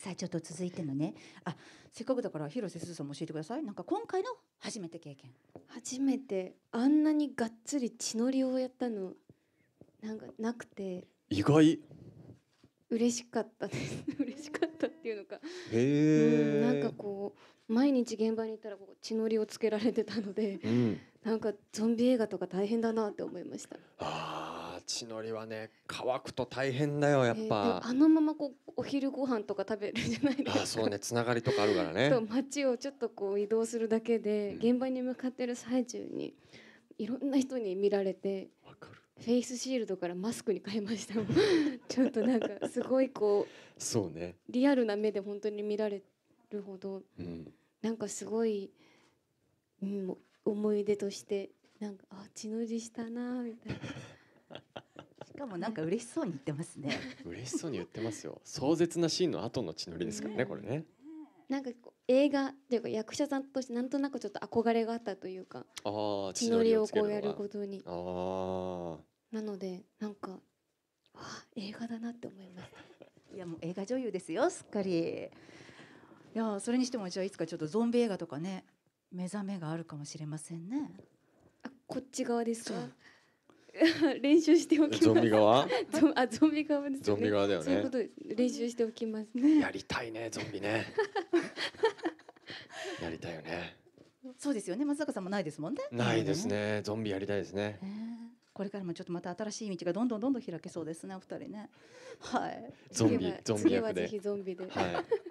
さあちょっと続いてのねあせっかくだから広瀬すずさんも教えてくださいなんか今回の初めて経験初めてあんなにがっつり血のりをやったのなんかなくて意外嬉しかったです 嬉しかったっていうのかへえ、うん、なんかこう毎日現場に行ったらこう血のりをつけられてたので、うん、なんかゾンビ映画とか大変だなって思いましたああ地のりはね乾くと大変だよやっぱ、えー、あのままこうお昼ご飯とか食べるじゃないですかあそうねつながりとかあるからねと 街をちょっとこう移動するだけで、現場に向かってる最中にいろんな人に見られてフェイスシールドからマスクに変えました ちょっとなんかすごいこうそうねリアルな目で本当に見られるほど、うん、なんかすごい、うん、思い出としてなんかあ血のりしたなみたいなかもなんか嬉しそうに言ってますね嬉しそうに言ってますよ壮絶なシーンの後の血のりですからねこれねなんかこう映画というか役者さんとしてなんとなくちょっと憧れがあったというかあ血のりをこうやることになのでなんかあ映画だなって思いますいやもう映画女優ですよすっかりいやそれにしてもじゃあいつかちょっとゾンビ映画とかね目覚めがあるかもしれませんねあこっち側ですか 練習しておきます。ゾンビ側？ゾあゾンビ側です、ね、ゾンビ側だよね。そういうことです。練習しておきますね。やりたいねゾンビね。やりたいよね。そうですよね。松坂さんもないですもんね。ないですね。ゾンビやりたいですね。これからもちょっとまた新しい道がどんどんどんどん開けそうですね、お二人ね。はい。ゾンビ、ゾンビ役で。次はぜひゾンビで。はい。